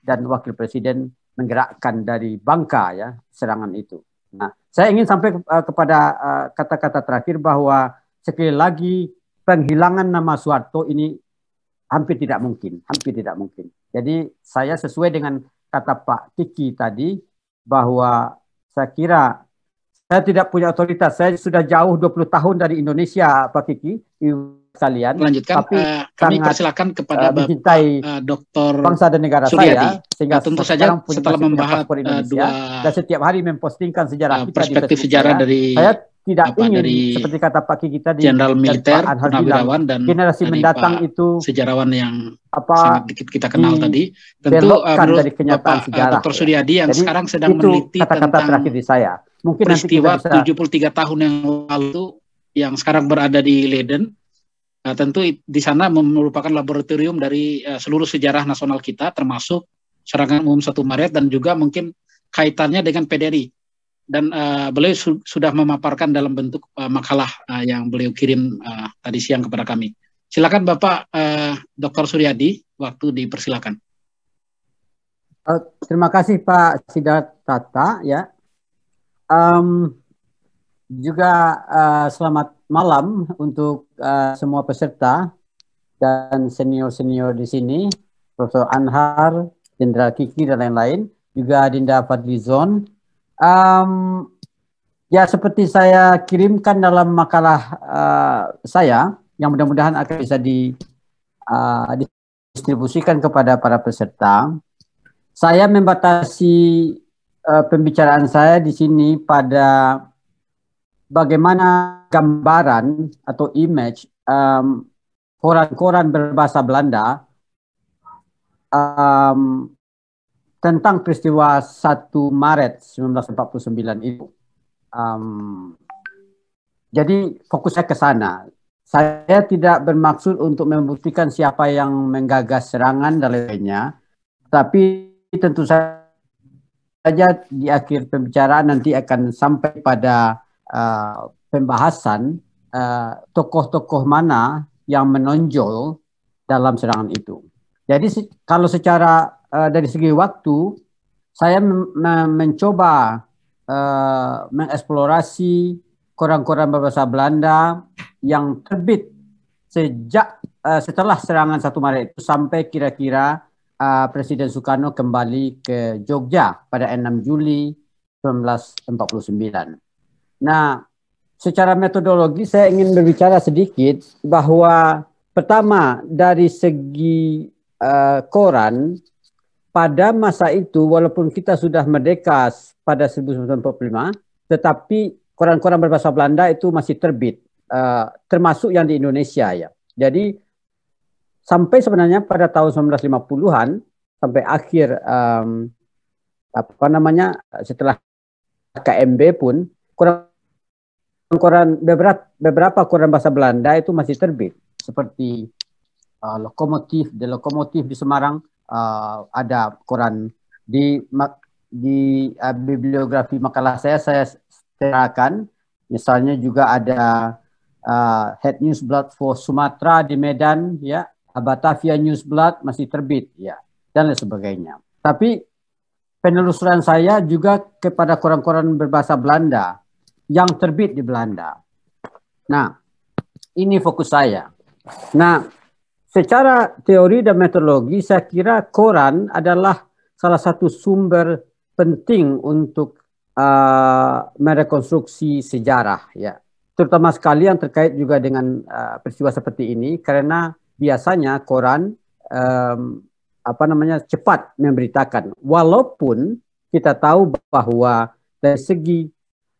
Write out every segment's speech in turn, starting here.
dan wakil presiden menggerakkan dari Bangka ya serangan itu. Nah, saya ingin sampai eh, kepada eh, kata-kata terakhir bahwa sekali lagi penghilangan nama Soeharto ini hampir tidak mungkin, hampir tidak mungkin. Jadi saya sesuai dengan kata Pak Kiki tadi bahwa saya kira saya tidak punya otoritas. Saya sudah jauh 20 tahun dari Indonesia, Pak Kiki sekalian. Lanjutkan. Tapi uh, kami persilakan kepada uh, Bapak uh, eh, Dr. Bangsa dan Negara Suryadi. saya sehingga nah, tentu saja setelah membahas uh, dua dan setiap hari mempostingkan sejarah uh, perspektif kita ya. sejarah dari saya tidak apa, ingin dari seperti kata Pak kita di Jenderal Militer, Purnawirawan dan generasi dari mendatang Pak itu sejarawan yang apa sangat kita kenal tadi tentu uh, menurut dari kenyataan sejarah, Dr. Ya. Suryadi yang sekarang sedang meneliti kata -kata tentang di saya. Mungkin peristiwa nanti bisa, 73 tahun yang lalu yang sekarang berada di Leiden Nah, tentu di sana merupakan laboratorium dari uh, seluruh sejarah nasional kita, termasuk serangan umum satu Maret dan juga mungkin kaitannya dengan PDRI. Dan uh, beliau su sudah memaparkan dalam bentuk uh, makalah uh, yang beliau kirim uh, tadi siang kepada kami. Silakan Bapak uh, Dr. Suryadi, waktu dipersilakan. Uh, terima kasih Pak Sidatata ya. Um, juga uh, selamat malam untuk uh, semua peserta dan senior-senior di sini, Prof Anhar, Jenderal Kiki, dan lain-lain, juga Dinda Fadlizon. Um, ya, seperti saya kirimkan dalam makalah uh, saya, yang mudah-mudahan akan bisa di, uh, eh, distribusikan kepada para peserta. Saya membatasi uh, pembicaraan saya di sini pada bagaimana gambaran atau image um, koran-koran berbahasa Belanda um, tentang peristiwa 1 Maret 1949 itu. Um, jadi fokusnya ke sana. Saya tidak bermaksud untuk membuktikan siapa yang menggagas serangan dan lainnya, tapi tentu saja di akhir pembicaraan nanti akan sampai pada uh, pembahasan eh, tokoh-tokoh mana yang menonjol dalam serangan itu. Jadi kalau secara eh, dari segi waktu, saya mencoba uh, mengeksplorasi koran-koran bahasa Belanda yang terbit sejak uh, setelah serangan satu Maret itu sampai kira-kira uh, Presiden Soekarno kembali ke Jogja pada 6 Juli 1949. Nah, secara metodologi saya ingin berbicara sedikit bahwa pertama dari segi uh, koran pada masa itu walaupun kita sudah merdeka pada 1945 tetapi koran-koran berbahasa Belanda itu masih terbit uh, termasuk yang di Indonesia ya. Jadi sampai sebenarnya pada tahun 1950-an sampai akhir um, apa namanya setelah KMB pun koran koran beberapa, beberapa koran bahasa Belanda itu masih terbit seperti uh, lokomotif di lokomotif di Semarang uh, ada koran di di uh, bibliografi makalah saya saya seterakan misalnya juga ada uh, Head News Blood for Sumatera di Medan ya Batavia News Blood masih terbit ya dan lain sebagainya tapi penelusuran saya juga kepada koran-koran berbahasa Belanda yang terbit di Belanda. Nah, ini fokus saya. Nah, secara teori dan metodologi saya kira koran adalah salah satu sumber penting untuk uh, merekonstruksi sejarah ya. Terutama sekali yang terkait juga dengan uh, peristiwa seperti ini karena biasanya koran um, apa namanya cepat memberitakan walaupun kita tahu bahwa dari segi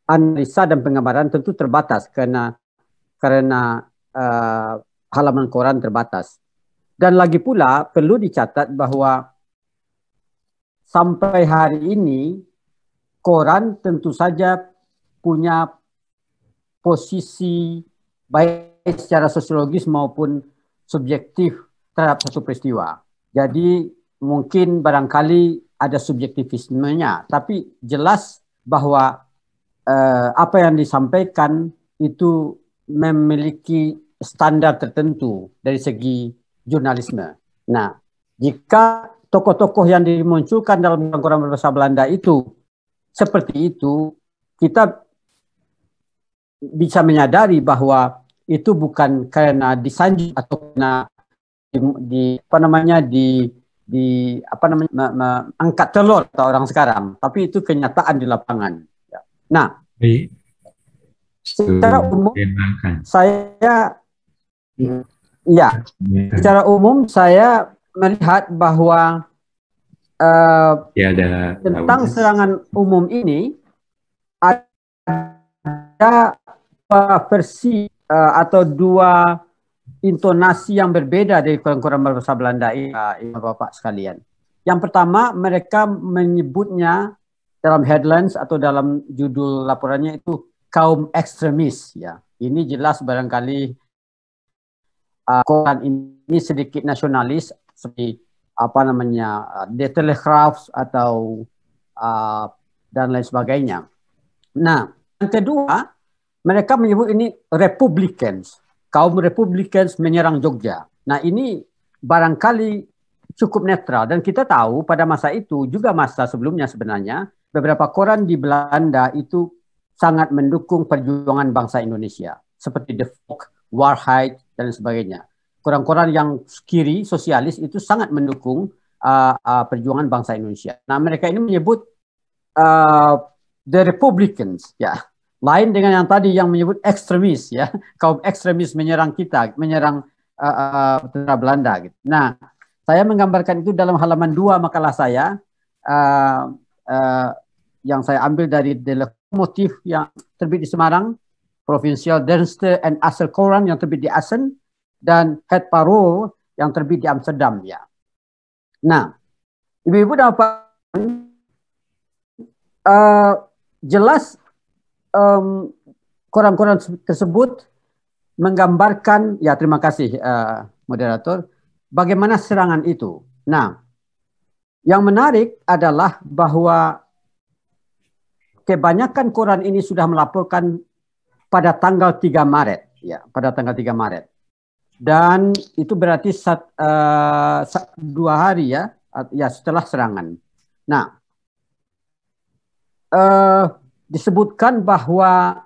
analisa dan penggambaran tentu terbatas karena karena uh, halaman koran terbatas. Dan lagi pula perlu dicatat bahwa sampai hari ini koran tentu saja punya posisi baik secara sosiologis maupun subjektif terhadap satu peristiwa. Jadi mungkin barangkali ada subjektivismenya, tapi jelas bahwa eh, apa yang disampaikan itu memiliki standar tertentu dari segi jurnalisme. Nah, jika tokoh-tokoh yang dimunculkan dalam koran berbahasa Belanda itu seperti itu, kita bisa menyadari bahwa itu bukan karena disanjung atau karena di, di apa namanya di di apa namanya me, angkat telur atau orang sekarang, tapi itu kenyataan di lapangan. Nah, Di, secara umum saya ya, secara umum saya melihat bahwa uh, ya, ada, tentang ada. serangan umum ini ada versi uh, atau dua intonasi yang berbeda dari kurang-kurang bahasa Belanda ini, uh, eh, Bapak sekalian. Yang pertama, mereka menyebutnya dalam headlines atau dalam judul laporannya itu kaum ekstremis ya. Ini jelas barangkali uh, ah, koran ini sedikit nasionalis seperti apa namanya ah, The Telegraph atau uh, dan lain sebagainya. Nah, yang kedua, mereka menyebut ini Republicans. Kaum Republicans menyerang Jogja. Nah, ini barangkali cukup netral dan kita tahu pada masa itu juga masa sebelumnya sebenarnya beberapa koran di Belanda itu sangat mendukung perjuangan bangsa Indonesia seperti The Volk, Warheid dan sebagainya. Koran-koran yang kiri sosialis itu sangat mendukung uh, uh, perjuangan bangsa Indonesia. Nah, mereka ini menyebut uh, the Republicans ya. Lain dengan yang tadi yang menyebut ekstremis ya, kaum ekstremis menyerang kita, menyerang uh, uh, Belanda gitu. Nah, saya menggambarkan itu dalam halaman dua makalah saya uh, Eh, yang saya ambil dari motif yang terbit di Semarang, Provincial Denster and Asel Koran yang terbit di Assen, dan Head Parool yang terbit di Amsterdam. ya. Nah, ibu-ibu dapat uh, eh, jelas um, koran-koran tersebut menggambarkan, ya terima kasih uh, moderator, bagaimana serangan itu. Nah, yang menarik adalah bahwa kebanyakan koran ini sudah melaporkan pada tanggal 3 Maret, ya, pada tanggal 3 Maret. Dan itu berarti sat, uh, eh, sat, dua hari ya, ya setelah serangan. Nah, uh, disebutkan bahwa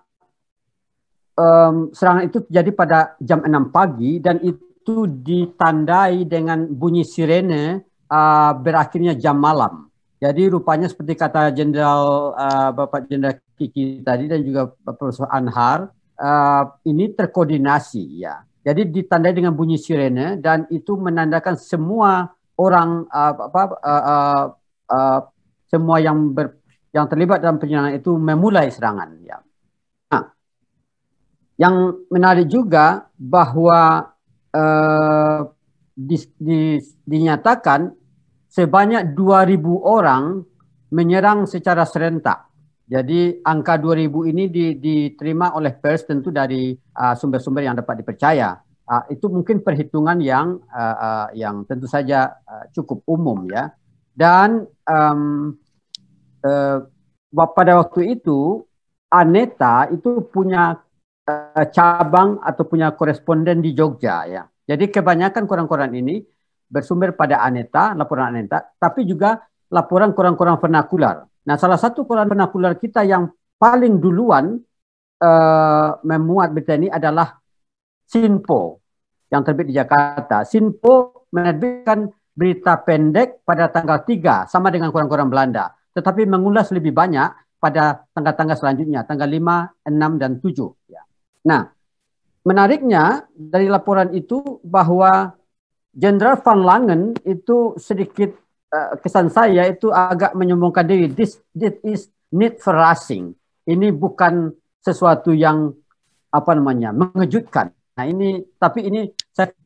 um, serangan itu terjadi pada jam 6 pagi dan itu ditandai dengan bunyi sirene uh, berakhirnya jam malam. Jadi rupanya seperti kata Jenderal uh, Bapak Jenderal Kiki tadi dan juga Profesor Anhar, uh, ini terkoordinasi ya. Jadi ditandai dengan bunyi sirene dan itu menandakan semua orang uh, apa uh, uh, uh, semua yang ber, yang terlibat dalam penyerangan itu memulai serangan ya. Nah, yang menarik juga bahwa uh, di, di, dinyatakan sebanyak 2000 orang menyerang secara serentak. Jadi angka 2000 ini diterima oleh pers tentu dari uh, sumber-sumber uh, yang dapat dipercaya. Uh, itu mungkin perhitungan yang uh, uh, yang tentu saja uh, cukup umum ya. Dan um, uh, pada waktu itu Aneta itu punya uh, cabang atau punya koresponden di Jogja ya. Jadi kebanyakan koran-koran ini bersumber pada aneta, laporan aneta, tapi juga laporan koran-koran vernakular. Nah, salah satu koran vernakular kita yang paling duluan uh, memuat berita ini adalah Sinpo yang terbit di Jakarta. Sinpo menerbitkan berita pendek pada tanggal 3 sama dengan koran-koran Belanda, tetapi mengulas lebih banyak pada tanggal-tanggal selanjutnya, tanggal 5, 6 dan 7 ya. Nah, menariknya dari laporan itu bahwa Jenderal Van Langen itu sedikit uh, kesan saya itu agak menyombongkan diri. This, this is need for rushing. Ini bukan sesuatu yang apa namanya mengejutkan. Nah ini tapi ini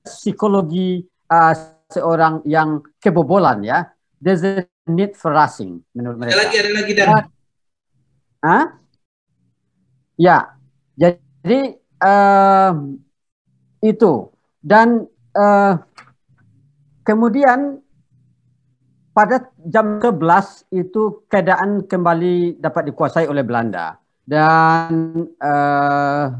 psikologi uh, seorang yang kebobolan ya. There's a need for rushing menurut mereka. Ada lagi, ada lagi dan. Hah? Eh, ya, jadi uh, itu dan uh, Kemudian pada jam ke 11 itu keadaan kembali dapat dikuasai oleh Belanda dan uh,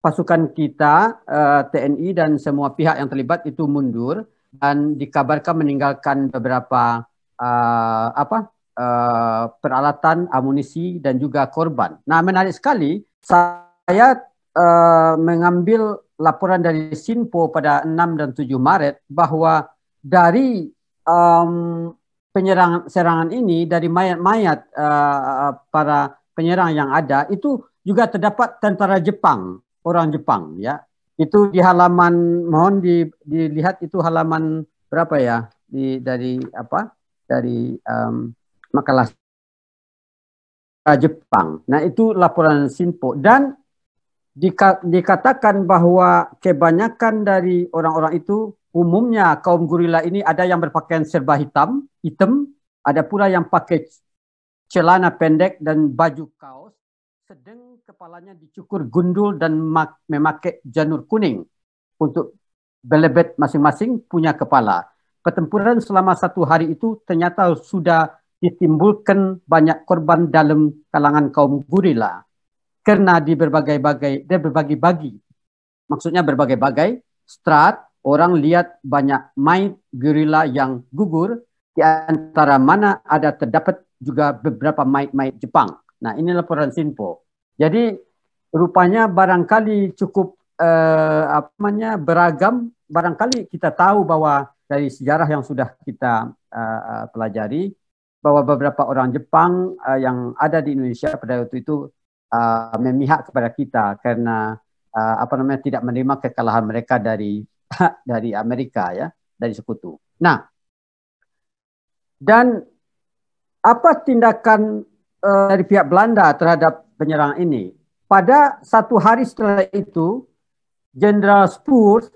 pasukan kita uh, eh, TNI dan semua pihak yang terlibat itu mundur dan dikabarkan meninggalkan beberapa uh, apa uh, peralatan amunisi dan juga korban. Nah menarik sekali saya uh, mengambil laporan dari Sinpo pada 6 dan 7 Maret bahwa dari um, penyerangan serangan ini dari mayat-mayat uh, para penyerang yang ada itu juga terdapat tentara Jepang, orang Jepang ya. Itu di halaman mohon di, dilihat itu halaman berapa ya di dari apa? dari um, makalah Jepang. Nah, itu laporan Sinpo dan dikatakan bahwa kebanyakan dari orang-orang itu umumnya kaum gorila ini ada yang berpakaian serba hitam, hitam, ada pula yang pakai celana pendek dan baju kaos, sedang kepalanya dicukur gundul dan memakai janur kuning untuk belebet masing-masing punya kepala. Pertempuran selama satu hari itu ternyata sudah ditimbulkan banyak korban dalam kalangan kaum gorila karena di berbagai-bagai dia berbagi-bagi maksudnya berbagai-bagai strat Orang lihat banyak mayat gorila yang gugur, di antara mana ada terdapat juga beberapa mayat-mayat Jepang. Nah, ini laporan Sinpo. Jadi rupanya barangkali cukup eh, apa namanya beragam. Barangkali kita tahu bahwa dari sejarah yang sudah kita eh, pelajari bahwa beberapa orang Jepang eh, yang ada di Indonesia pada waktu itu eh, memihak kepada kita karena eh, apa namanya tidak menerima kekalahan mereka dari dari Amerika ya, dari sekutu. Nah, dan apa tindakan uh, dari pihak Belanda terhadap penyerang ini? Pada satu hari setelah itu, Jenderal Spurs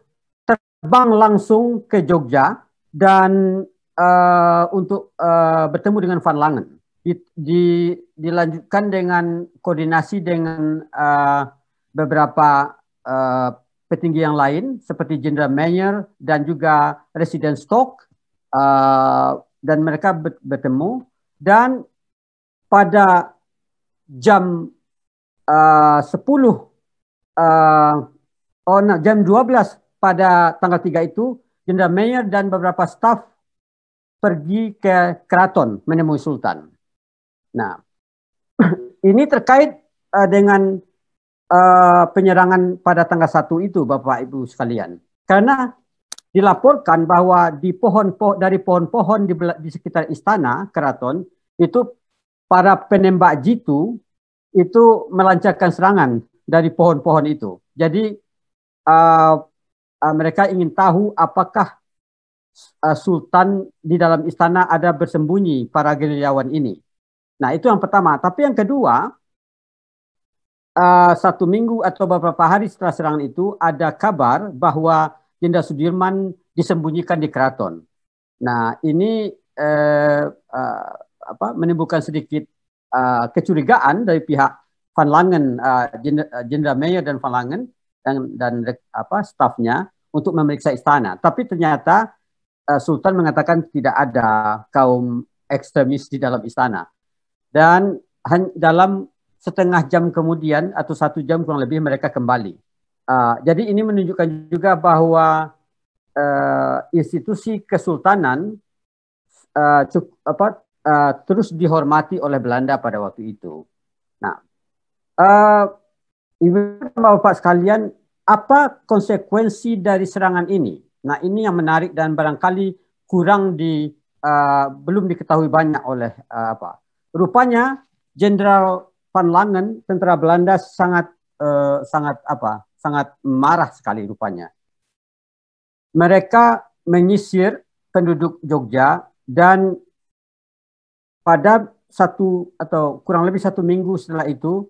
terbang langsung ke Jogja dan uh, untuk uh, bertemu dengan Van Langen. Di, di, dilanjutkan dengan koordinasi dengan uh, beberapa uh, petinggi yang lain seperti General Mayer dan juga Resident Stock uh, dan mereka bertemu dan pada jam uh, 10 uh, oh nah, jam 12 pada tanggal 3 itu Jenderal Mayer dan beberapa staf pergi ke keraton menemui sultan. Nah, ini terkait uh, dengan Eh, penyerangan pada tanggal 1 itu Bapak Ibu sekalian. Karena dilaporkan bahwa di pohon, pohon dari pohon-pohon di, di sekitar istana keraton itu para penembak jitu itu melancarkan serangan dari pohon-pohon itu. Jadi uh, uh, mereka ingin tahu apakah uh, sultan di dalam istana ada bersembunyi para gerilyawan ini. Nah, itu yang pertama. Tapi yang kedua, Eh, satu minggu atau beberapa hari setelah serangan itu ada kabar bahwa Jenderal Sudirman disembunyikan di keraton. Nah, ini eh, uh, apa, menimbulkan sedikit uh, kecurigaan dari pihak Van Langen, Jenderal uh, Meyer dan Van Langen dan, dan apa stafnya untuk memeriksa istana. Tapi ternyata uh, Sultan mengatakan tidak ada kaum ekstremis di dalam istana. Dan dalam setengah jam kemudian atau satu jam kurang lebih mereka kembali. Uh, jadi ini menunjukkan juga bahwa uh, institusi kesultanan uh, apa, uh, terus dihormati oleh Belanda pada waktu itu. Nah, uh, ibu bapak sekalian, apa konsekuensi dari serangan ini? Nah, ini yang menarik dan barangkali kurang di uh, belum diketahui banyak oleh uh, apa. Rupanya Jenderal Van Langen, tentara Belanda sangat eh, sangat apa? Sangat marah sekali rupanya. Mereka menyisir penduduk Jogja dan pada satu atau kurang lebih satu minggu setelah itu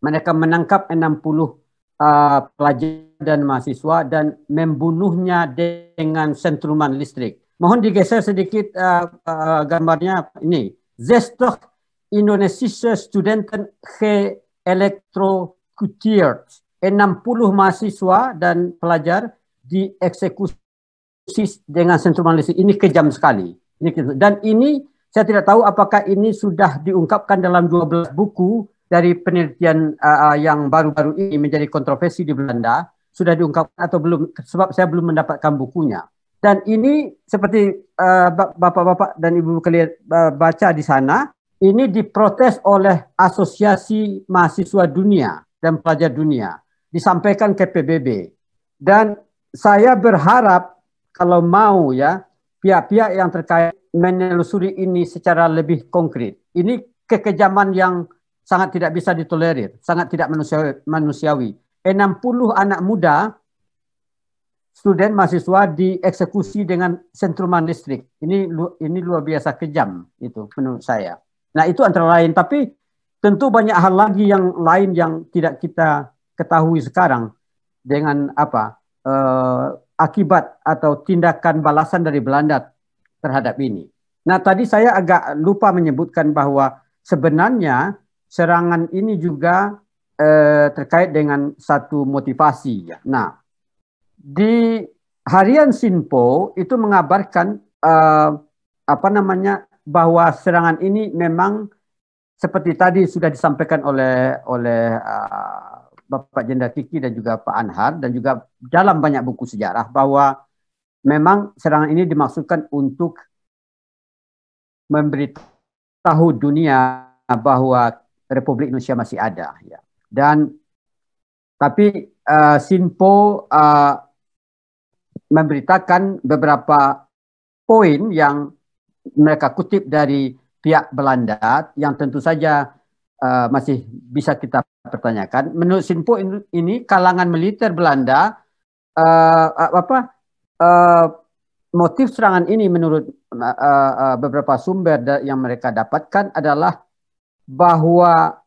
mereka menangkap 60 uh, eh, pelajar dan mahasiswa dan membunuhnya dengan sentruman listrik. Mohon digeser sedikit uh, uh, gambarnya ini. Zestoch Indonesia Studenten geelektrokutiert. 60 mahasiswa dan pelajar dieksekusi dengan sentrumalisasi. Ini kejam sekali. Ini kejam. Dan ini saya tidak tahu apakah ini sudah diungkapkan dalam 12 buku dari penelitian uh, yang baru-baru ini menjadi kontroversi di Belanda sudah diungkapkan atau belum sebab saya belum mendapatkan bukunya dan ini seperti uh, bapak-bapak uh, dan ibu kalian baca di sana ini diprotes oleh Asosiasi Mahasiswa Dunia dan Pelajar Dunia, disampaikan ke PBB. Dan saya berharap kalau mau ya pihak-pihak yang terkait menelusuri ini secara lebih konkret. Ini kekejaman yang sangat tidak bisa ditolerir, sangat tidak manusiawi. manusiawi. 60 anak muda student mahasiswa dieksekusi dengan sentruman listrik. Ini ini luar biasa kejam itu menurut saya. Nah, itu antara lain. Tapi tentu banyak hal lagi yang lain yang tidak kita ketahui sekarang dengan apa eh, akibat atau tindakan balasan dari Belanda terhadap ini. Nah, tadi saya agak lupa menyebutkan bahwa sebenarnya serangan ini juga eh, terkait dengan satu motivasi. Ya. Nah, di harian Sinpo itu mengabarkan eh, apa namanya bahwa serangan ini memang seperti tadi sudah disampaikan oleh oleh uh, Bapak Jenderal Kiki dan juga Pak Anhar dan juga dalam banyak buku sejarah bahwa memang serangan ini dimaksudkan untuk memberitahu dunia bahwa Republik Indonesia masih ada ya. Dan tapi uh, Sinpo uh, memberitakan beberapa poin yang mereka kutip dari pihak Belanda yang tentu saja uh, masih bisa kita pertanyakan. Menurut Sinpo ini kalangan militer Belanda uh, apa uh, motif serangan ini menurut uh, uh, beberapa sumber yang mereka dapatkan adalah bahwa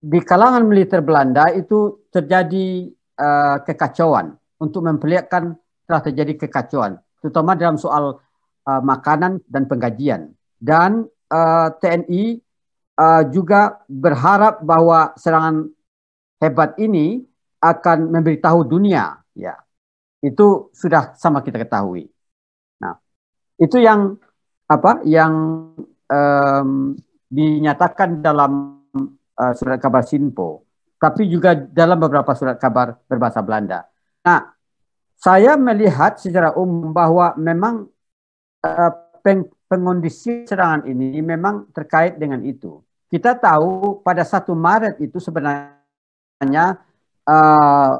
di kalangan militer Belanda itu terjadi uh, kekacauan untuk memperlihatkan telah terjadi kekacauan terutama dalam soal uh, makanan dan penggajian. Dan uh, eh, TNI uh, eh, juga berharap bahwa serangan hebat ini akan memberitahu dunia, ya. Itu sudah sama kita ketahui. Nah, itu yang apa yang um, dinyatakan dalam uh, surat kabar Sinpo, tapi juga dalam beberapa surat kabar berbahasa Belanda. Nah, saya melihat secara umum bahwa memang Eh, peng pengondisi serangan ini memang terkait dengan itu. Kita tahu pada satu Maret itu sebenarnya uh,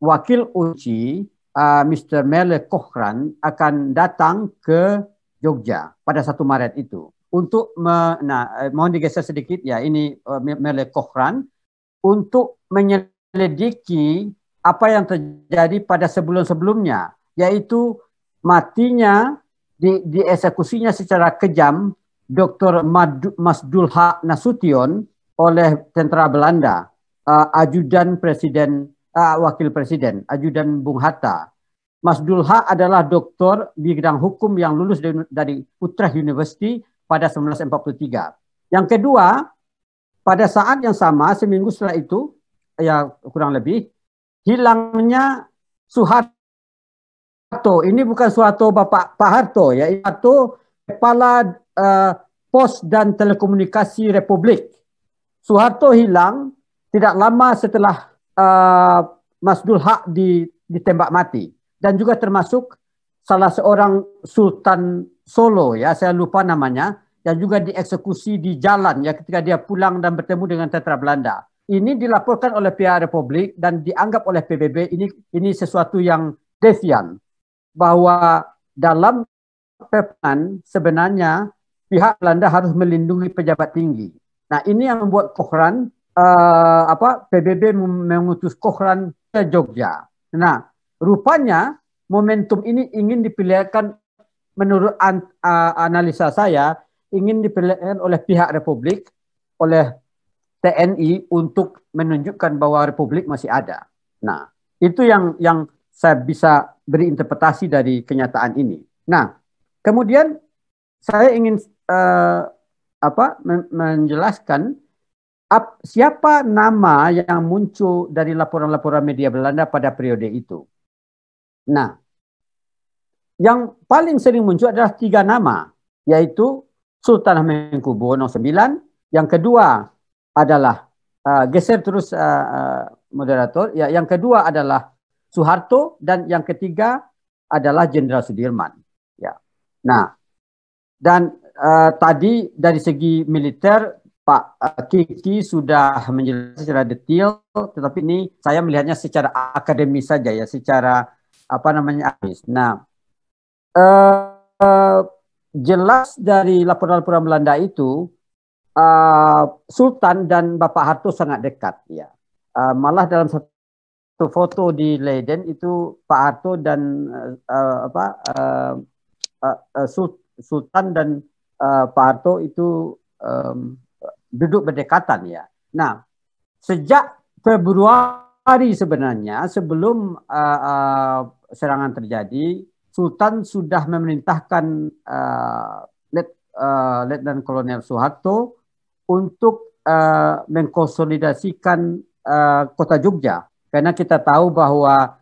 wakil uji uh, eh, Mr. Mele Kohran akan datang ke Jogja pada satu Maret itu untuk me, nah mohon digeser sedikit ya ini uh, Mele Kohran, untuk menyelidiki apa yang terjadi pada sebelum-sebelumnya yaitu matinya di, dieksekusinya secara kejam Dr. Madu, Masdulha Nasution oleh tentara Belanda, uh, ajudan presiden, uh, wakil presiden, ajudan Bung Hatta. Masdulha adalah doktor bidang hukum yang lulus dari, dari Utrecht University pada 1943. Yang kedua, pada saat yang sama seminggu setelah itu, ya kurang lebih, hilangnya Soeharto Harto, ini bukan suatu Bapak Pak Harto ya, itu Kepala uh, Pos dan Telekomunikasi Republik. Soeharto hilang tidak lama setelah uh, Mas Dul Haq di, ditembak mati dan juga termasuk salah seorang Sultan Solo ya, saya lupa namanya yang juga dieksekusi di jalan ya ketika dia pulang dan bertemu dengan tentara Belanda. Ini dilaporkan oleh pihak Republik dan dianggap oleh PBB ini ini sesuatu yang devian bahwa dalam Perpan sebenarnya pihak Belanda harus melindungi pejabat tinggi. Nah ini yang membuat Kohran uh, eh, apa PBB mengutus Kohran ke Jogja. Nah rupanya momentum ini ingin dipilihkan menurut an, uh, analisa saya ingin dipilihkan oleh pihak Republik oleh TNI untuk menunjukkan bahwa Republik masih ada. Nah itu yang yang saya bisa beri interpretasi dari kenyataan ini. Nah, kemudian saya ingin uh, apa menjelaskan ap, siapa nama yang muncul dari laporan-laporan media Belanda pada periode itu. Nah, yang paling sering muncul adalah tiga nama, yaitu Sultan Hamengkubuwono IX, yang kedua adalah uh, geser terus uh, moderator, ya yang kedua adalah Soeharto dan yang ketiga adalah Jenderal Sudirman. Ya. Nah, dan uh, tadi dari segi militer Pak eh, Kiki sudah menjelaskan secara detail, tetapi ini saya melihatnya secara akademis saja ya, secara apa namanya akademis. Nah, uh, jelas dari laporan-laporan Belanda itu uh, Sultan dan Bapak Harto sangat dekat ya. Uh, malah dalam satu itu foto di Leiden itu Pak Arto dan uh, apa uh, uh, Sultan dan uh, Pak Arto itu um, duduk berdekatan ya. Nah, sejak Februari sebenarnya sebelum uh, uh, serangan terjadi, Sultan sudah memerintahkan uh, Let, uh, Letnan Kolonel Soeharto untuk uh, mengkonsolidasikan uh, kota Jogja karena kita tahu bahwa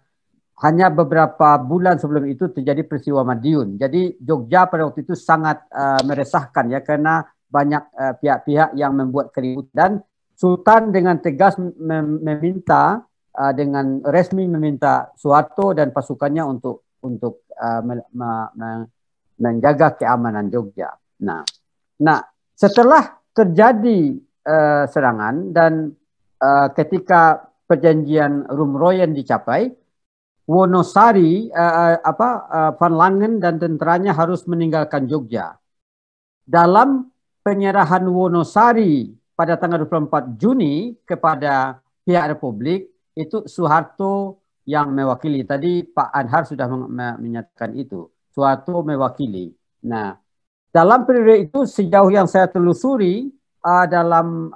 hanya beberapa bulan sebelum itu terjadi peristiwa Madiun. Jadi Jogja pada waktu itu sangat uh, meresahkan ya karena banyak eh, pihak-pihak uh, yang membuat keributan dan Sultan dengan tegas mem meminta uh, dengan resmi meminta Suwarto dan pasukannya untuk untuk uh, me me menjaga keamanan Jogja. Nah, nah setelah terjadi uh, serangan dan uh, ketika perjanjian Rumroyan dicapai, Wonosari uh, apa uh, Van Langen dan tentaranya harus meninggalkan Jogja. Dalam penyerahan Wonosari pada tanggal 24 Juni kepada pihak Republik itu Soeharto yang mewakili. Tadi Pak Anhar sudah menyatakan itu. Soeharto mewakili. Nah, dalam periode itu sejauh yang saya telusuri uh, dalam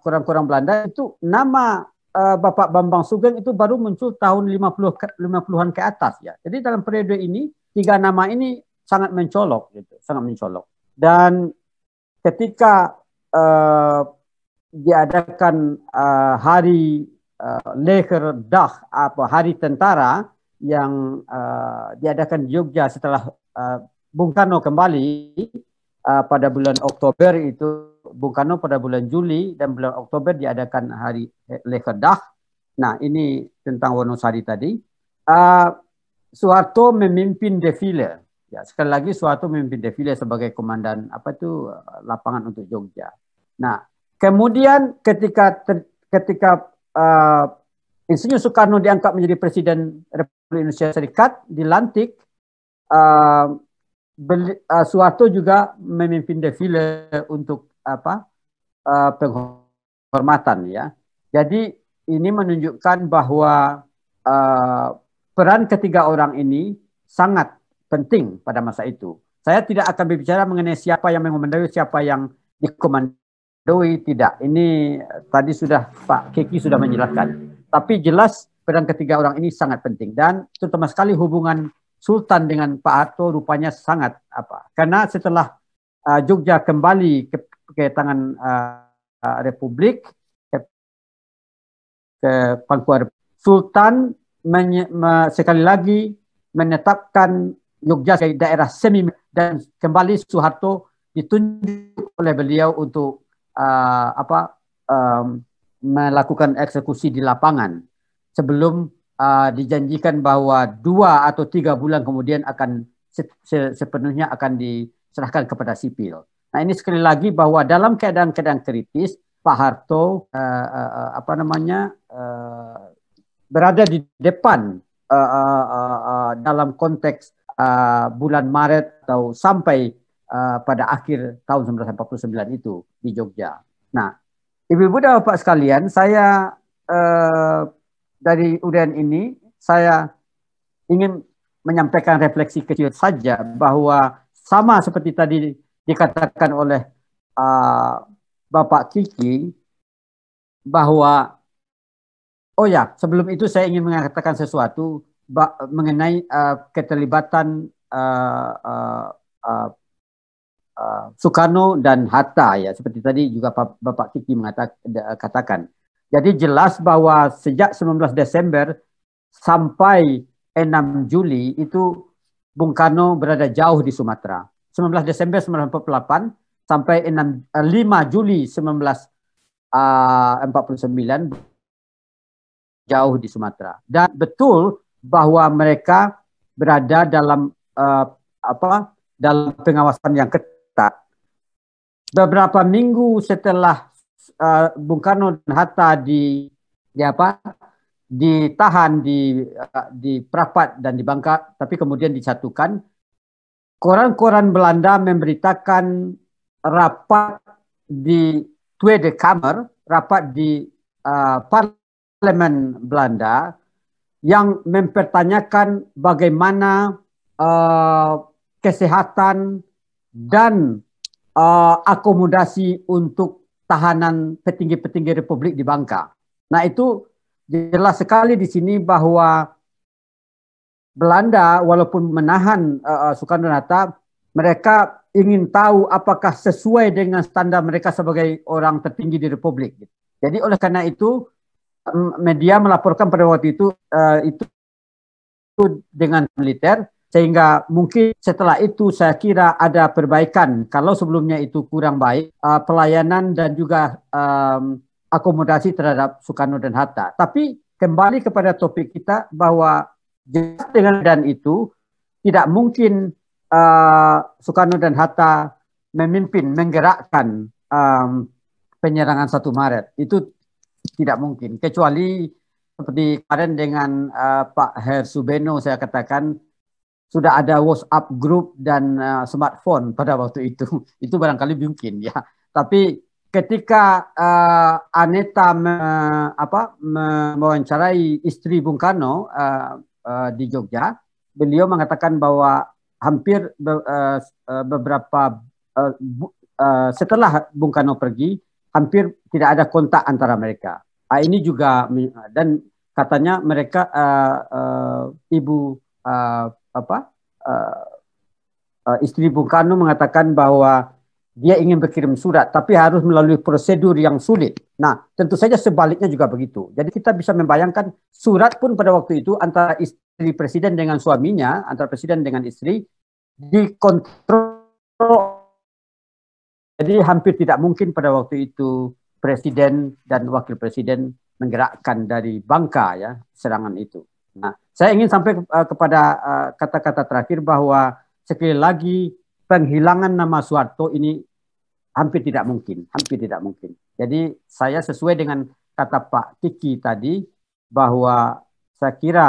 kurang-kurang uh, Belanda itu nama uh, Bapak Bambang Sugeng itu baru muncul tahun 50 ke, 50-an ke atas ya. Jadi dalam periode ini tiga nama ini sangat mencolok gitu, sangat mencolok. Dan ketika uh, diadakan uh, hari uh, Leher Dah apa hari tentara yang uh, diadakan di Jogja setelah uh, Bung Karno kembali uh, pada bulan Oktober itu Bung Karno pada bulan Juli dan bulan Oktober diadakan hari eh, Lekedah. Nah, ini tentang Wonosari tadi. Uh, ah, Soeharto memimpin defile. Ya, sekali lagi Soeharto memimpin defile sebagai komandan apa itu eh, lapangan untuk Jogja. Nah, kemudian ketika ter, ketika uh, ah, Insinyur Soekarno diangkat menjadi presiden Republik Indonesia Serikat, dilantik uh, ah, uh, Soeharto juga memimpin defile untuk apa uh, penghormatan ya. Jadi ini menunjukkan bahwa uh, peran ketiga orang ini sangat penting pada masa itu. Saya tidak akan berbicara mengenai siapa yang mengomandoi, siapa yang dikomandoi, tidak. Ini eh, tadi sudah Pak keki sudah menjelaskan. Tapi jelas peran ketiga orang ini sangat penting dan terutama sekali hubungan Sultan dengan Pak Harto rupanya sangat apa? Karena setelah uh, Jogja kembali ke, ke tangan uh, Republik, ke, ke pangkuan Sultan menye, me, sekali lagi menetapkan Jogja sebagai daerah semi dan kembali Soeharto ditunjuk oleh beliau untuk uh, apa um, melakukan eksekusi di lapangan sebelum uh, dijanjikan bahwa dua atau tiga bulan kemudian akan se se sepenuhnya akan di serahkan kepada sipil. Nah ini sekali lagi bahwa dalam keadaan-keadaan kritis Pak Harto uh, uh, apa namanya uh, berada di depan uh, uh, uh, dalam konteks uh, bulan Maret atau sampai uh, pada akhir tahun 1949 itu di Jogja. Nah, ibu-ibu dan bapak sekalian, saya uh, dari urian ini saya ingin menyampaikan refleksi kecil saja bahwa sama seperti tadi dikatakan oleh uh, Bapak Kiki bahwa oh ya sebelum itu saya ingin mengatakan sesuatu mengenai uh, keterlibatan uh, uh, uh, uh, Soekarno dan Hatta ya seperti tadi juga Bapak Kiki mengatakan. Uh, Jadi jelas bahwa sejak 19 Desember sampai 6 Juli itu Bung Karno berada jauh di Sumatera. 19 Desember 1948 sampai 6, 5 eh, Juli 1949 ah, jauh di Sumatera. Dan betul bahwa mereka berada dalam uh, apa dalam pengawasan yang ketat. Beberapa minggu setelah uh, Bung Karno dan Hatta di, di apa ditahan di eh, di Prapat dan di Bangka, tapi kemudian disatukan. Koran-koran Belanda memberitakan rapat di Tweede Kamer, rapat di uh, parlemen Belanda yang mempertanyakan bagaimana uh, kesehatan dan uh, akomodasi untuk tahanan petinggi-petinggi Republik di Bangka. Nah itu jelas sekali di sini bahwa Belanda walaupun menahan uh, eh, eh, Soekarno Hatta mereka ingin tahu apakah sesuai dengan standar mereka sebagai orang tertinggi di republik. Jadi oleh karena itu media melaporkan pada waktu itu uh, itu dengan militer sehingga mungkin setelah itu saya kira ada perbaikan kalau sebelumnya itu kurang baik uh, pelayanan dan juga um, akomodasi terhadap Soekarno dan Hatta. Tapi kembali kepada topik kita bahwa jelas dengan dan itu tidak mungkin uh, Soekarno dan Hatta memimpin, menggerakkan um, penyerangan 1 Maret. Itu tidak mungkin. Kecuali seperti kemarin dengan uh, Pak Her Subeno saya katakan sudah ada WhatsApp group dan uh, smartphone pada waktu itu. itu barangkali mungkin ya. Tapi ketika uh, Aneta me, eh, apa, mewawancarai istri Bung Karno uh, uh, di Jogja, beliau mengatakan bahwa hampir be, uh, beberapa uh, bu, uh, setelah Bung Karno pergi, hampir tidak ada kontak antara mereka. Uh, ini juga dan katanya mereka uh, uh, ibu uh, apa uh, uh, istri Bung Karno mengatakan bahwa dia ingin berkirim surat, tapi harus melalui prosedur yang sulit. Nah, tentu saja sebaliknya juga begitu. Jadi kita bisa membayangkan surat pun pada waktu itu antara istri presiden dengan suaminya, antara presiden dengan istri, dikontrol. Jadi hampir tidak mungkin pada waktu itu presiden dan wakil presiden menggerakkan dari bangka ya serangan itu. Nah, saya ingin sampai eh, kepada eh, kata -kata terakhir bahwa sekali lagi penghilangan nama Soeharto ini hampir tidak mungkin, hampir tidak mungkin. Jadi saya sesuai dengan kata Pak Kiki tadi bahwa saya kira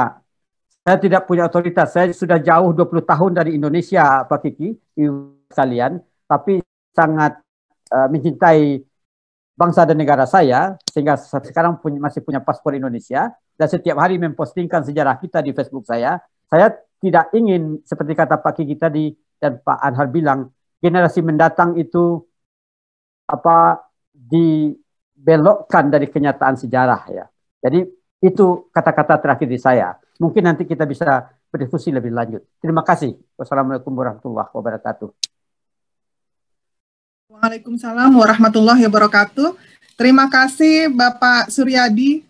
saya tidak punya otoritas. Saya sudah jauh 20 tahun dari Indonesia Pak Kiki kalian, tapi sangat uh, mencintai bangsa dan negara saya sehingga sekarang punya, masih punya paspor Indonesia dan setiap hari mempostingkan sejarah kita di Facebook saya. Saya tidak ingin seperti kata Pak Kiki tadi dan Pak Anhar bilang generasi mendatang itu apa dibelokkan dari kenyataan sejarah ya. Jadi itu kata-kata terakhir di saya. Mungkin nanti kita bisa berdiskusi lebih lanjut. Terima kasih. Wassalamualaikum warahmatullahi wabarakatuh. Waalaikumsalam warahmatullahi wabarakatuh. Terima kasih Bapak Suryadi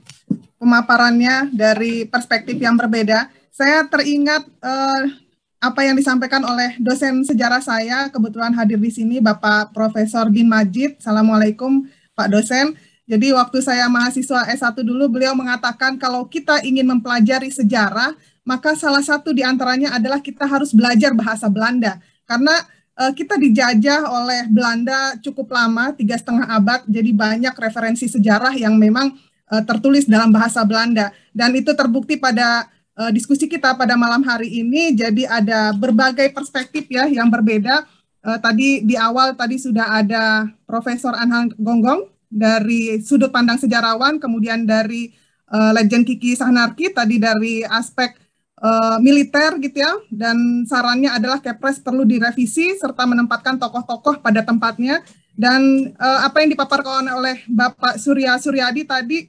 pemaparannya dari perspektif yang berbeda. Saya teringat uh, apa yang disampaikan oleh dosen sejarah saya kebetulan hadir di sini Bapak Profesor Bin Majid. Assalamualaikum Pak dosen. Jadi waktu saya mahasiswa S1 dulu beliau mengatakan kalau kita ingin mempelajari sejarah maka salah satu di antaranya adalah kita harus belajar bahasa Belanda karena e, kita dijajah oleh Belanda cukup lama tiga setengah abad jadi banyak referensi sejarah yang memang e, tertulis dalam bahasa Belanda dan itu terbukti pada uh, diskusi kita pada malam hari ini. Jadi ada berbagai perspektif ya yang berbeda. Uh, tadi di awal tadi sudah ada Profesor Anhang Gonggong dari sudut pandang sejarawan, kemudian dari uh, Legend Kiki Sahnarki tadi dari aspek uh, militer gitu ya. Dan sarannya adalah Kepres perlu direvisi serta menempatkan tokoh-tokoh pada tempatnya. Dan uh, apa yang dipaparkan oleh Bapak Surya Suryadi tadi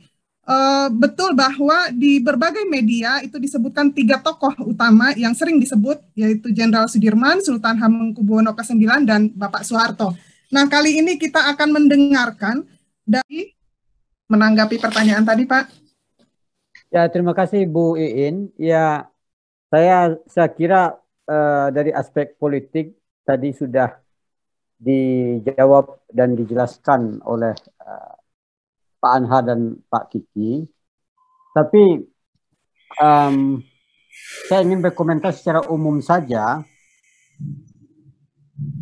uh, betul bahwa di berbagai media itu disebutkan tiga tokoh utama yang sering disebut yaitu Jenderal Sudirman, Sultan Hamengkubuwono ke-9 dan Bapak Soeharto. Nah, kali ini kita akan mendengarkan dari menanggapi pertanyaan tadi, Pak. Ya, terima kasih Bu Iin. Ya, saya saya kira uh, dari aspek politik tadi sudah dijawab dan dijelaskan oleh Pak Anha dan Pak Kiki. Tapi um, saya ingin berkomentar secara umum saja.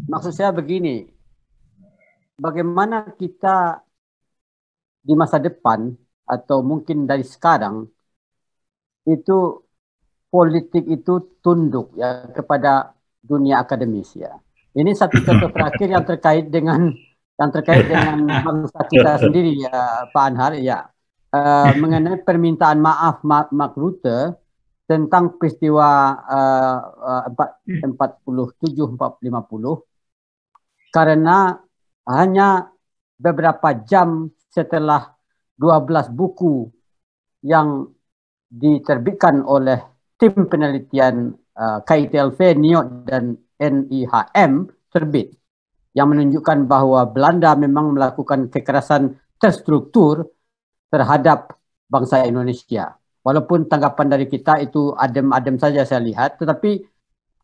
Maksud saya begini, bagaimana kita di masa depan atau mungkin dari sekarang itu politik itu tunduk ya kepada dunia akademis ya. Ini satu contoh terakhir yang terkait dengan yang terkait dengan bangsa kita sendiri ya Pak Anhar ya uh, mengenai permintaan maaf Mark, Mark Rutte tentang peristiwa uh, uh, 47 50 karena hanya beberapa jam setelah 12 buku yang diterbitkan oleh tim penelitian uh, eh, KITLV, NIOT, dan NIHM terbit yang menunjukkan bahwa Belanda memang melakukan kekerasan terstruktur terhadap bangsa Indonesia. Walaupun tanggapan dari kita itu adem-adem saja saya lihat, tetapi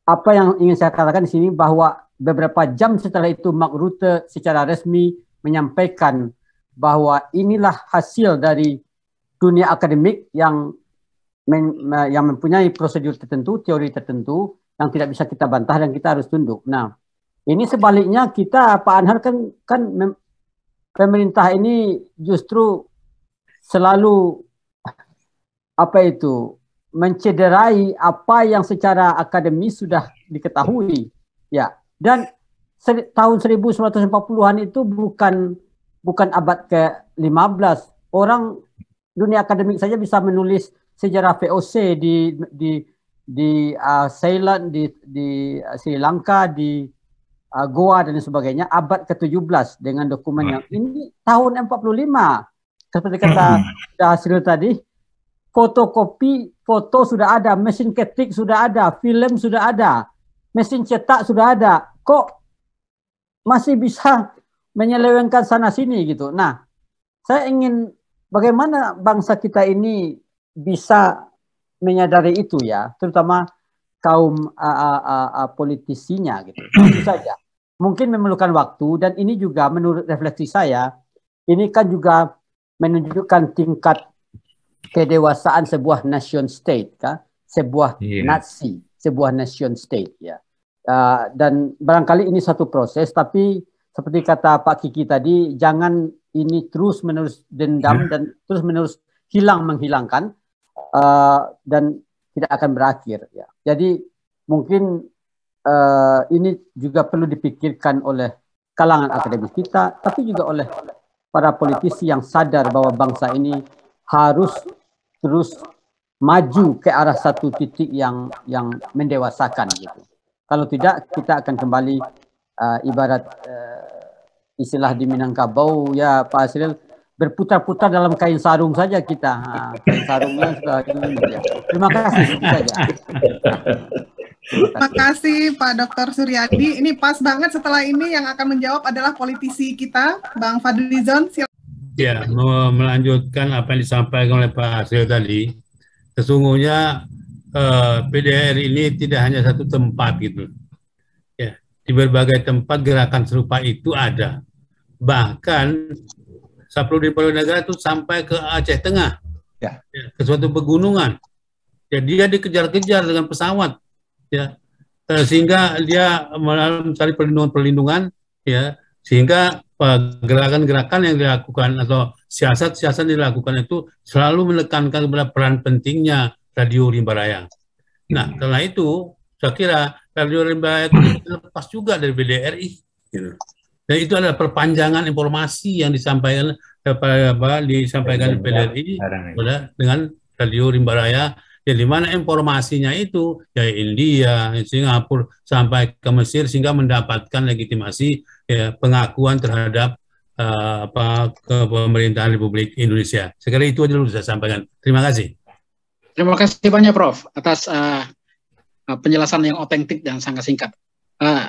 apa yang ingin saya katakan di sini bahwa beberapa jam setelah itu Mark Rutte secara resmi menyampaikan bahwa inilah hasil dari dunia akademik yang yang mempunyai prosedur tertentu, teori tertentu yang tidak bisa kita bantah dan kita harus tunduk. Nah, ini sebaliknya kita Pak Anhar kan kan pemerintah ini justru selalu apa itu mencederai apa yang secara akademis sudah diketahui ya dan tahun 1940-an itu bukan bukan abad ke-15 orang dunia akademik saja bisa menulis sejarah VOC di di di uh, Ceylon di di uh, Sri Lanka di uh, Goa dan sebagainya abad ke-17 dengan dokumen yang hmm. ini tahun 45. Seperti kata hasil hmm. tadi, fotokopi foto sudah ada, mesin ketik sudah ada, film sudah ada, mesin cetak sudah ada. Kok masih bisa menyelewengkan sana sini gitu. Nah, saya ingin bagaimana bangsa kita ini bisa menyadari itu ya, terutama kaum uh, uh, uh, politisinya gitu. Itu saja. Mungkin memerlukan waktu dan ini juga menurut refleksi saya ini kan juga menunjukkan tingkat kedewasaan sebuah nation state kan, sebuah yeah. nasi, sebuah nation state ya. Uh, dan barangkali ini satu proses tapi seperti kata Pak Kiki tadi jangan ini terus menerus dendam yeah. dan terus menerus hilang menghilangkan uh, dan tidak akan berakhir ya. Jadi mungkin uh, ini juga perlu dipikirkan oleh kalangan akademis kita tapi juga oleh para politisi yang sadar bahwa bangsa ini harus terus maju ke arah satu titik yang yang mendewasakan gitu. Kalau tidak kita akan kembali uh, ibarat uh, istilah di Minangkabau ya Pak Asril berputar-putar dalam kain sarung saja kita. kain sarungnya sudah ini. Ya. Terima kasih saja. Terima kasih Pak Dr. Suryadi. Ini pas banget setelah ini yang akan menjawab adalah politisi kita, Bang Fadlizon. Ya, melanjutkan apa yang disampaikan oleh Pak Suryadi tadi. Sesungguhnya eh, PDR ini tidak hanya satu tempat gitu. Ya, di berbagai tempat gerakan serupa itu ada. Bahkan Sapro di Negara itu sampai ke Aceh Tengah, ya. Ya, ke suatu pegunungan. Ya, dia dikejar-kejar dengan pesawat, ya eh, sehingga dia mencari perlindungan-perlindungan, ya sehingga eh, gerakan-gerakan yang dilakukan atau siasat-siasat yang dilakukan itu selalu menekankan kepada peran pentingnya radio rimba raya. Nah, hmm. karena itu saya kira radio rimba raya itu lepas juga dari BDRI. Gitu. Dan itu adalah perpanjangan informasi yang disampaikan kepada apa disampaikan PDRI dengan Radio Rimba Raya ya di mana informasinya itu ya India, Singapura sampai ke Mesir sehingga mendapatkan legitimasi ya, pengakuan terhadap uh, apa ke pemerintahan Republik Indonesia. Sekali itu aja sudah saya sampaikan. Terima kasih. Terima kasih banyak Prof atas uh, penjelasan yang otentik dan sangat singkat. Uh,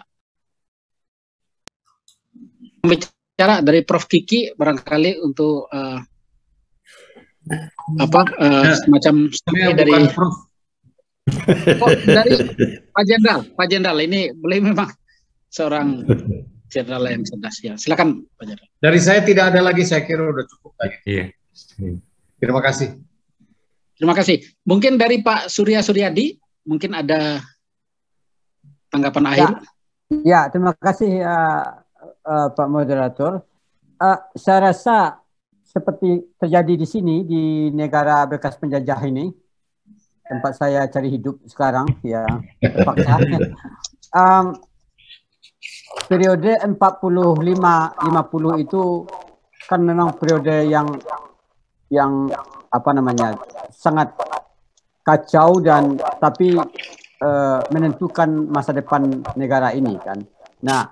bicara dari Prof Kiki barangkali untuk uh, apa uh, semacam saya dari Prof. Oh, dari Pak Jenderal, Pak Jenderal ini boleh memang seorang jenderal yang cerdas ya. Silakan Pak Jenderal. Dari saya tidak ada lagi, saya kira sudah cukup lagi. Ya. Iya. Terima kasih. Terima kasih. Mungkin dari Pak Surya Suryadi, mungkin ada tanggapan ya. akhir. Ya, terima kasih uh, uh, Pak Moderator. Uh, saya rasa seperti terjadi di sini di negara bekas penjajah ini tempat saya cari hidup sekarang ya terpaksa um, periode 45 50 itu kan memang periode yang yang apa namanya sangat kacau dan tapi uh, menentukan masa depan negara ini kan nah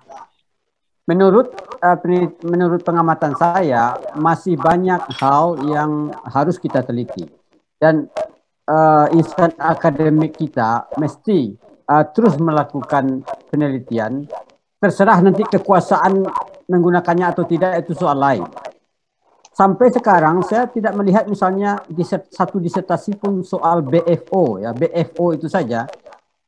Menurut eh, menurut pengamatan saya masih banyak hal yang harus kita teliti dan uh, insan akademik kita mesti uh, terus melakukan penelitian. Terserah nanti kekuasaan menggunakannya atau tidak itu soal lain. Sampai sekarang saya tidak melihat misalnya disert, satu disertasi pun soal BFO ya BFO itu saja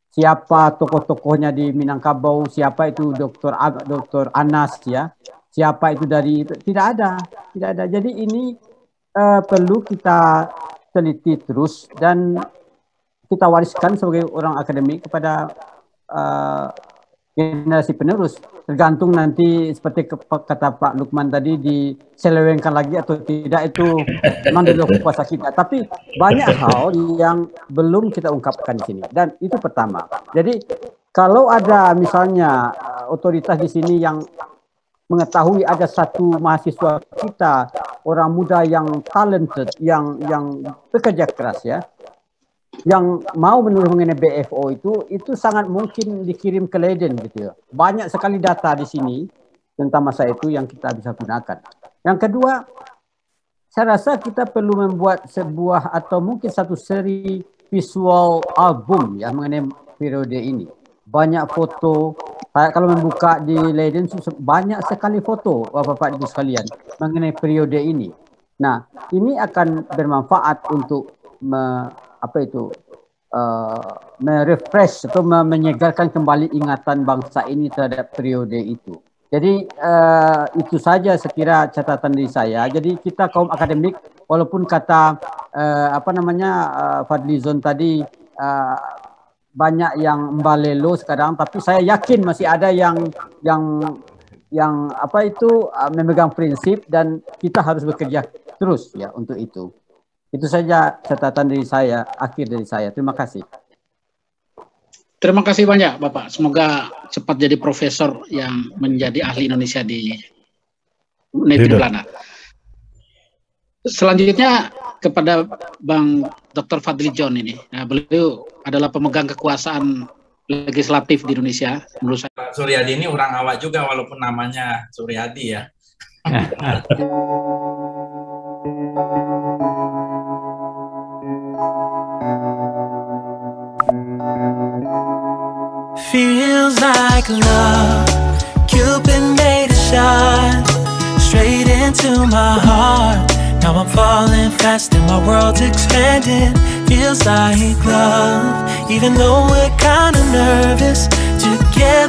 siapa tokoh-tokohnya di Minangkabau, siapa itu Dr. Ab, Dr. Anas ya, siapa itu dari tidak ada, tidak ada. Jadi ini uh, perlu kita teliti terus dan kita wariskan sebagai orang akademik kepada eh, generasi penerus tergantung nanti seperti kata Pak Lukman tadi diselewengkan lagi atau tidak itu memang di luar kuasa kita tapi banyak hal yang belum kita ungkapkan di sini dan itu pertama jadi kalau ada misalnya eh, otoritas di sini yang mengetahui ada satu mahasiswa kita orang muda yang talented yang yang bekerja keras ya yang mau menurut mengenai BFO itu itu sangat mungkin dikirim ke Leiden gitu ya. Banyak sekali data di sini tentang masa itu yang kita bisa gunakan. Yang kedua, saya rasa kita perlu membuat sebuah atau mungkin satu seri visual album ya mengenai periode ini. Banyak foto, kalau membuka di Leiden banyak sekali foto Bapak-bapak Ibu sekalian mengenai periode ini. Nah, ini akan bermanfaat untuk me apa itu uh, merefresh atau menyegarkan kembali ingatan bangsa ini terhadap periode itu. Jadi uh, itu saja sekira catatan dari saya. Jadi kita kaum akademik walaupun kata uh, apa namanya uh, Fadlizon tadi uh, banyak yang mbalelo sekarang tapi saya yakin masih ada yang yang yang apa itu uh, memegang prinsip dan kita harus bekerja terus ya untuk itu. Itu saja catatan dari saya, akhir dari saya. Terima kasih. Terima kasih banyak Bapak. Semoga cepat jadi profesor yang menjadi ahli Indonesia di Negeri Belanda. Selanjutnya kepada Bang Dr. Fadli John ini. Nah, beliau adalah pemegang kekuasaan legislatif di Indonesia menurut saya. Suryadi ini orang awak juga walaupun namanya Suryadi ya. Feels like love Cupid made a shot Straight into my heart Now I'm falling fast and my world's expanding Feels like love Even though we're kinda nervous Together